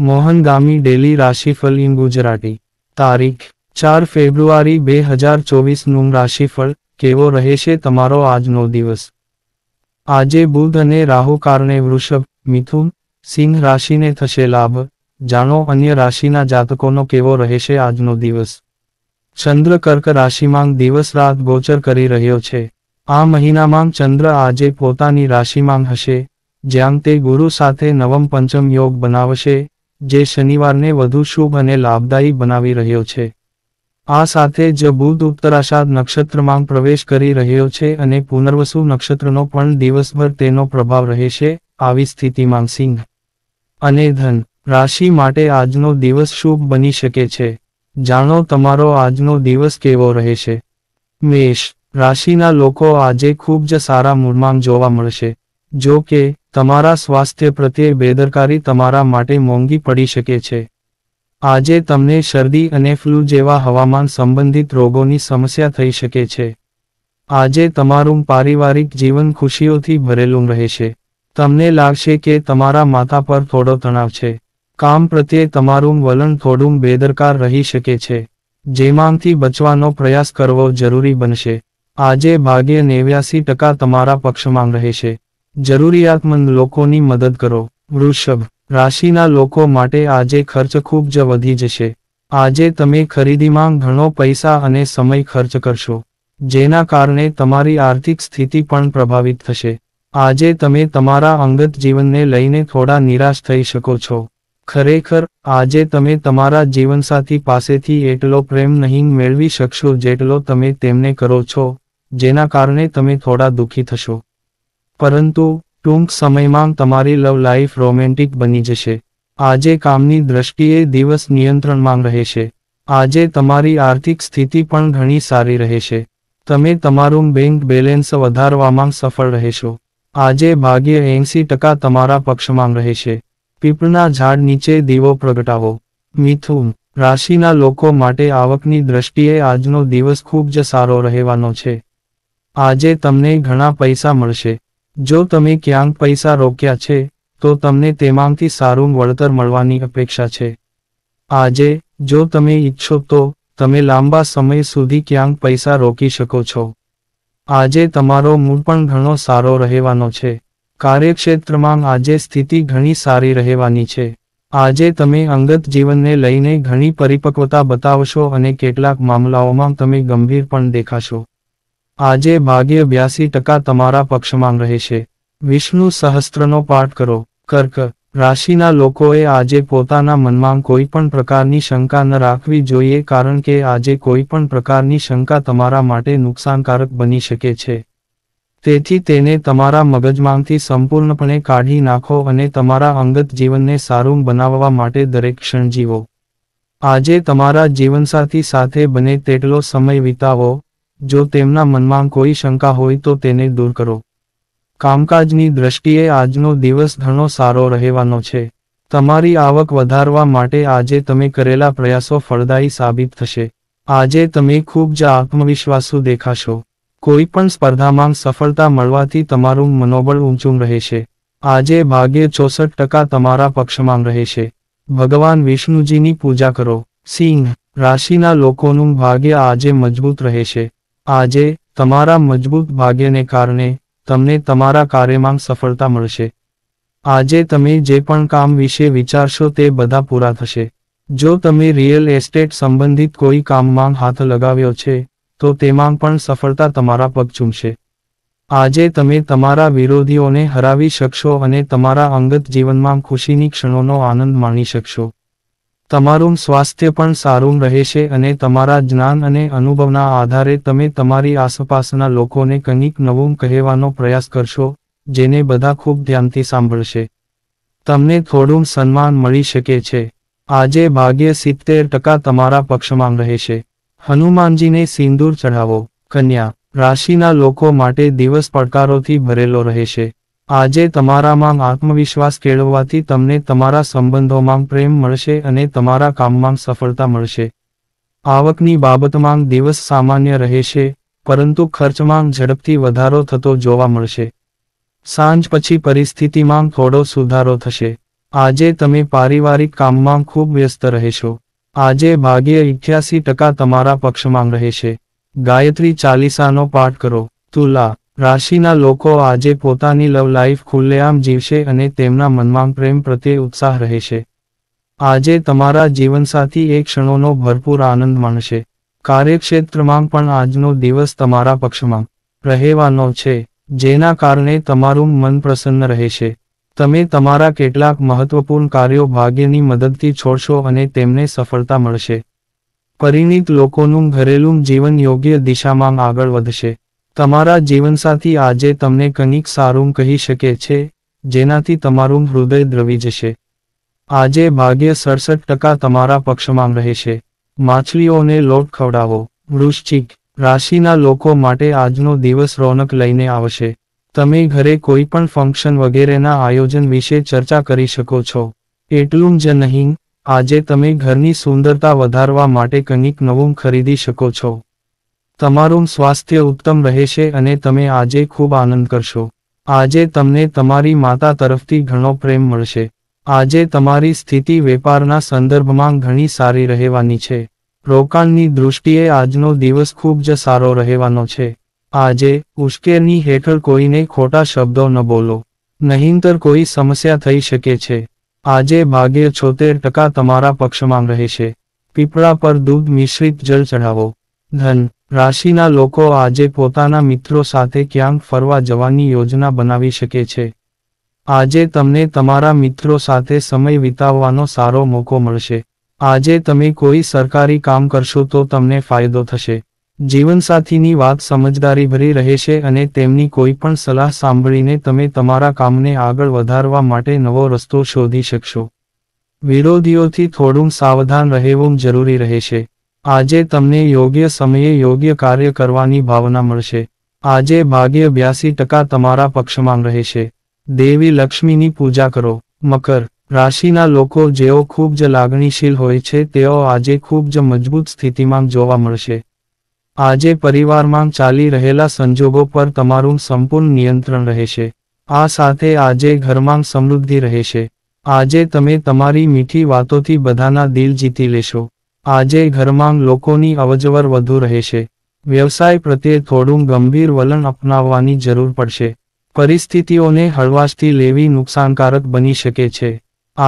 મોહનગામી daily રાશિફળ in Gujarati તારીખ ચાર ફેબ્રુઆરી બે હજાર ચોવીસનું રાશિફળ કેવો રહેશે તમારો આજનો દિવસ આજે બુધ અને રાહુ કારણે વૃષભ મિથુન સિંહ રાશિને થશે લાભ જાણો અન્ય રાશિના જાતકોનો કેવો રહેશે આજનો દિવસ ચંદ્ર કર્ક રાશિમાં દિવસ રાત ગોચર કરી રહ્યો છે આ મહિનામાં ચંદ્ર આજે પોતાની રાશિમાં હશે જ્યાં તે ગુરુ સાથે નવમ પંચમ યોગ બનાવશે જે શનિવારને વધુ શુભ અને લાભદાયી બનાવી રહ્યો છે આ સાથે જ બુધ ઉત્તરાષાદ નક્ષત્રમાં પ્રવેશ કરી રહ્યો છે અને પુનર્વસુ નક્ષત્રનો પણ દિવસભર તેનો પ્રભાવ રહેશે આવી સ્થિતિમાં સિંહ અને ધન રાશિ માટે આજનો દિવસ શુભ બની શકે છે જાણો તમારો આજનો દિવસ કેવો રહેશે મેષ રાશિના લોકો આજે ખૂબ જ સારા મૂડમાં જોવા મળશે જો કે તમારા સ્વાસ્થ્ય પ્રત્યે બેદરકારી તમારા માટે મોંઘી પડી શકે છે આજે તમને શરદી અને ફ્લૂ જેવા હવામાન સંબંધિત રોગોની સમસ્યા થઈ શકે છે આજે તમારું પારિવારિક જીવન ખુશીઓથી ભરેલું રહેશે તમને લાગશે કે તમારા માથા પર થોડો તણાવ છે કામ પ્રત્યે તમારું વલણ થોડું બેદરકાર રહી શકે છે જેમાંથી બચવાનો પ્રયાસ કરવો જરૂરી બનશે આજે ભાગ્ય નેવ્યાસી ટકા તમારા પક્ષમાં રહેશે જરૂરિયાતમંદ લોકોની મદદ કરો વૃષભ રાશિના લોકો માટે આજે ખર્ચ ખૂબ જ વધી જશે આજે તમે ખરીદીમાં ઘણો પૈસા અને સમય ખર્ચ કરશો જેના કારણે તમારી આર્થિક સ્થિતિ પણ પ્રભાવિત થશે આજે તમે તમારા અંગત જીવનને લઈને થોડા નિરાશ થઈ શકો છો ખરેખર આજે તમે તમારા જીવનસાથી પાસેથી એટલો પ્રેમ નહીં મેળવી શકશો જેટલો તમે તેમને કરો છો જેના કારણે તમે થોડા દુઃખી થશો પરંતુ ટૂંક સમયમાં તમારી લવ લાઈફ રોમેન્ટિક બની જશે આજે કામની દ્રષ્ટિએ દિવસ નિયંત્રણમાં રહેશે આજે તમારી આર્થિક સ્થિતિ પણ ઘણી સારી રહેશે તમે તમારું બેંક બેલેન્સ વધારવામાં સફળ રહેશો આજે ભાગ્ય એંસી ટકા તમારા પક્ષમાં રહેશે પીપળના ઝાડ નીચે દીવો પ્રગટાવો મિથુન રાશિના લોકો માટે આવકની દ્રષ્ટિએ આજનો દિવસ ખૂબ જ સારો રહેવાનો છે આજે તમને ઘણા પૈસા મળશે જો તમે ક્યાંક પૈસા રોક્યા છે તો તમને તેમાંથી સારું વળતર મળવાની અપેક્ષા છે આજે જો તમે ઈચ્છો તો તમે લાંબા સમય સુધી ક્યાંક પૈસા રોકી શકો છો આજે તમારો મૂડ પણ ઘણો સારો રહેવાનો છે કાર્યક્ષેત્રમાં આજે સ્થિતિ ઘણી સારી રહેવાની છે આજે તમે અંગત જીવનને લઈને ઘણી પરિપક્વતા બતાવશો અને કેટલાક મામલાઓમાં તમે ગંભીર પણ દેખાશો આજે ભાગ્ય બ્યાસી ટકા તમારા પક્ષમાં રહેશે વિષ્ણુ સહસ્ત્રનો પાઠ કરો કર્ક રાશિના લોકોએ આજે પોતાના મનમાં કોઈ પણ પ્રકારની શંકા ન રાખવી જોઈએ કારણ કે આજે કોઈ પણ પ્રકારની શંકા તમારા માટે નુકસાનકારક બની શકે છે તેથી તેને તમારા મગજમાંથી સંપૂર્ણપણે કાઢી નાખો અને તમારા અંગત જીવનને સારું બનાવવા માટે દરેક ક્ષણ જીવો આજે તમારા જીવનસાથી સાથે બને તેટલો સમય વિતાવો જો તેમના મનમાં કોઈ શંકા હોય તો તેને દૂર કરો કામકાજની દ્રષ્ટિએ આજનો દિવસ ઘણો સારો રહેવાનો છે તમારી આવક વધારવા માટે આજે તમે કરેલા પ્રયાસો ફળદાયી સાબિત થશે આજે તમે ખૂબ જ આત્મવિશ્વાસુ દેખાશો કોઈ પણ સ્પર્ધામાં સફળતા મળવાથી તમારું મનોબળ ઊંચું રહેશે આજે ભાગ્ય ચોસઠ ટકા તમારા પક્ષમાં રહેશે ભગવાન વિષ્ણુજીની પૂજા કરો સિંહ રાશિના લોકોનું ભાગ્ય આજે મજબૂત રહેશે આજે તમારા મજબૂત ભાગ્યને કારણે તમને તમારા કાર્યમાં સફળતા મળશે આજે તમે જે પણ કામ વિશે વિચારશો તે બધા પૂરા થશે જો તમે રિયલ એસ્ટેટ સંબંધિત કોઈ કામમાં હાથ લગાવ્યો છે તો તેમાં પણ સફળતા તમારા પગ ચૂમશે આજે તમે તમારા વિરોધીઓને હરાવી શકશો અને તમારા અંગત જીવનમાં ખુશીની ક્ષણોનો આનંદ માણી શકશો તમારું સ્વાસ્થ્ય પણ સારું રહેશે અને તમારા જ્ઞાન અને અનુભવના આધારે તમે તમારી આસપાસના લોકોને કંઈક નવું કહેવાનો પ્રયાસ કરશો જેને બધા ખૂબ ધ્યાનથી સાંભળશે તમને થોડું સન્માન મળી શકે છે આજે ભાગ્ય સિત્તેર ટકા તમારા પક્ષમાં રહેશે હનુમાનજીને સિંદૂર ચઢાવો કન્યા રાશિના લોકો માટે દિવસ પડકારોથી ભરેલો રહેશે આજે તમારામાં આત્મવિશ્વાસ કેળવવાથી તમને તમારા સંબંધોમાં પ્રેમ મળશે અને તમારા કામમાં સફળતા મળશે આવકની બાબતમાં દિવસ સામાન્ય રહેશે પરંતુ ખર્ચમાં ઝડપથી વધારો થતો જોવા મળશે સાંજ પછી પરિસ્થિતિમાં થોડો સુધારો થશે આજે તમે પારિવારિક કામમાં ખૂબ વ્યસ્ત રહેશો આજે ભાગ્ય ઇઠ્યાસી ટકા તમારા પક્ષમાં રહેશે ગાયત્રી ચાલીસાનો પાઠ કરો તુલા રાશિના લોકો આજે પોતાની લવ લાઈફ ખુલ્લેઆમ જીવશે અને તેમના મનમાં પ્રેમ પ્રત્યે ઉત્સાહ રહેશે આજે તમારા જીવનસાથી એ ક્ષણોનો ભરપૂર આનંદ માણશે કાર્યક્ષેત્રમાં પણ આજનો દિવસ તમારા પક્ષમાં રહેવાનો છે જેના કારણે તમારું મન પ્રસન્ન રહેશે તમે તમારા કેટલાક મહત્વપૂર્ણ કાર્યો ભાગ્યની મદદથી છોડશો અને તેમને સફળતા મળશે પરિણીત લોકોનું ઘરેલું જીવન યોગ્ય દિશામાં આગળ વધશે તમારા જીવનસાથી આજે તમને કંઈક સારું કહી શકે છે જેનાથી તમારું હૃદય દ્રવી જશે આજે ભાગ્ય સડસઠ ટકા તમારા પક્ષમાં રહેશે માછલીઓને લોટ ખવડાવો વૃશ્ચિક રાશિના લોકો માટે આજનો દિવસ રોનક લઈને આવશે તમે ઘરે કોઈ પણ ફંક્શન વગેરેના આયોજન વિશે ચર્ચા કરી શકો છો એટલું જ નહીં આજે તમે ઘરની સુંદરતા વધારવા માટે કંઈક નવું ખરીદી શકો છો તમારું સ્વાસ્થ્ય ઉત્તમ રહેશે અને તમે આજે ખૂબ આનંદ કરશો આજે તમને તમારી માતા તરફથી ઘણો પ્રેમ મળશે આજે તમારી સ્થિતિ વેપારના સંદર્ભમાં ઘણી સારી રહેવાની છે રોકાણની દૃષ્ટિએ આજનો દિવસ ખૂબ જ સારો રહેવાનો છે આજે ઉશ્કેરની હેઠળ કોઈને ખોટા શબ્દો ન બોલો નહીંતર કોઈ સમસ્યા થઈ શકે છે આજે ભાગ્ય છોતેર ટકા તમારા પક્ષમાં રહેશે પીપળા પર દૂધ મિશ્રિત જળ ચઢાવો ધન રાશિના લોકો આજે પોતાના મિત્રો સાથે ક્યાંક ફરવા જવાની યોજના બનાવી શકે છે આજે તમને તમારા મિત્રો સાથે સમય વિતાવવાનો સારો મોકો મળશે આજે તમે કોઈ સરકારી કામ કરશો તો તમને ફાયદો થશે જીવનસાથીની વાત સમજદારી ભરી રહેશે અને તેમની કોઈ પણ સલાહ સાંભળીને તમે તમારા કામને આગળ વધારવા માટે નવો રસ્તો શોધી શકશો વિરોધીઓથી થોડું સાવધાન રહેવું જરૂરી રહેશે આજે તમને યોગ્ય સમયે યોગ્ય કાર્ય કરવાની ભાવના મળશે આજે ભાગ્ય બ્યાસી ટકા તમારા પક્ષમાં રહેશે દેવી લક્ષ્મીની પૂજા કરો મકર રાશિના લોકો જેઓ ખૂબ જ લાગણીશીલ હોય છે તેઓ આજે ખૂબ જ મજબૂત સ્થિતિમાં જોવા મળશે આજે પરિવારમાં ચાલી રહેલા સંજોગો પર તમારું સંપૂર્ણ નિયંત્રણ રહેશે આ સાથે આજે ઘરમાં સમૃદ્ધિ રહેશે આજે તમે તમારી મીઠી વાતોથી બધાના દિલ જીતી લેશો આજે ઘરમાં લોકોની અવજવર વધુ રહેશે વ્યવસાય પ્રત્યે થોડું ગંભીર વલણ અપનાવવાની જરૂર પડશે પરિસ્થિતિઓને હળવાશથી લેવી નુકસાનકારક બની શકે છે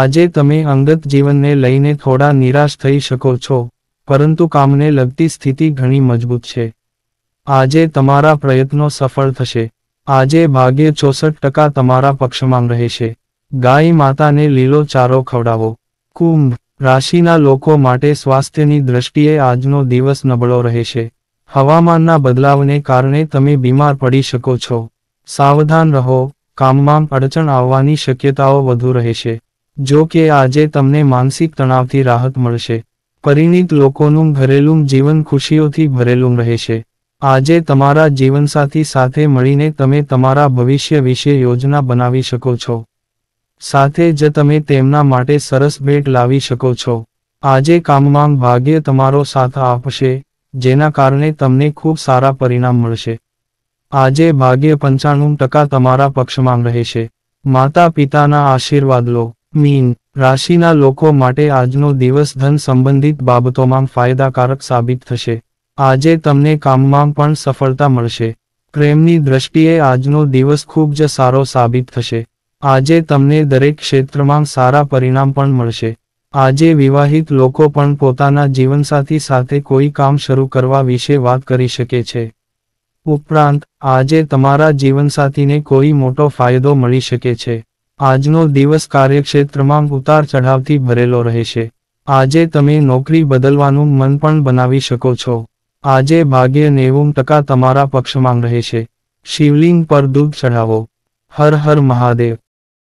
આજે તમે અંગત જીવનને લઈને થોડા નિરાશ થઈ શકો છો પરંતુ કામને લગતી સ્થિતિ ઘણી મજબૂત છે આજે તમારા પ્રયત્નો સફળ થશે આજે ભાગ્ય ચોસઠ ટકા તમારા પક્ષમાં રહેશે ગાય માતાને લીલો ચારો ખવડાવો કુંભ રાશિના લોકો માટે સ્વાસ્થ્યની દ્રષ્ટિએ આજનો દિવસ નબળો રહેશે હવામાનના બદલાવને કારણે તમે બીમાર પડી શકો છો સાવધાન રહો કામમાં અડચણ આવવાની શક્યતાઓ વધુ રહેશે જો કે આજે તમને માનસિક તણાવથી રાહત મળશે પરિણીત લોકોનું ઘરેલું જીવન ખુશીઓથી ભરેલું રહેશે આજે તમારા જીવનસાથી સાથે મળીને તમે તમારા ભવિષ્ય વિશે યોજના બનાવી શકો છો સાથે જ તમે તેમના માટે સરસ ભેટ લાવી શકો છો આજે કામમાં ભાગ્ય તમારો સાથ આપશે જેના કારણે તમને ખૂબ સારા પરિણામ મળશે આજે ભાગ્ય પંચાણું ટકા તમારા પક્ષમાં રહેશે માતા પિતાના આશીર્વાદ લો મીન રાશિના લોકો માટે આજનો દિવસ ધન સંબંધિત બાબતોમાં ફાયદાકારક સાબિત થશે આજે તમને કામમાં પણ સફળતા મળશે પ્રેમની દ્રષ્ટિએ આજનો દિવસ ખૂબ જ સારો સાબિત થશે આજે તમને દરેક ક્ષેત્રમાં સારા પરિણામ પણ મળશે આજે વિવાહિત લોકો પણ પોતાના જીવનસાથી સાથે કોઈ કામ શરૂ કરવા વિશે વાત કરી શકે છે ઉપરાંત આજે તમારા જીવનસાથીને કોઈ મોટો ફાયદો મળી શકે છે આજનો દિવસ કાર્યક્ષેત્રમાં ઉતાર ચઢાવથી ભરેલો રહેશે આજે તમે નોકરી બદલવાનું મન પણ બનાવી શકો છો આજે ભાગ્ય નેવું ટકા તમારા પક્ષમાં રહેશે શિવલિંગ પર દૂધ ચઢાવો હર હર મહાદેવ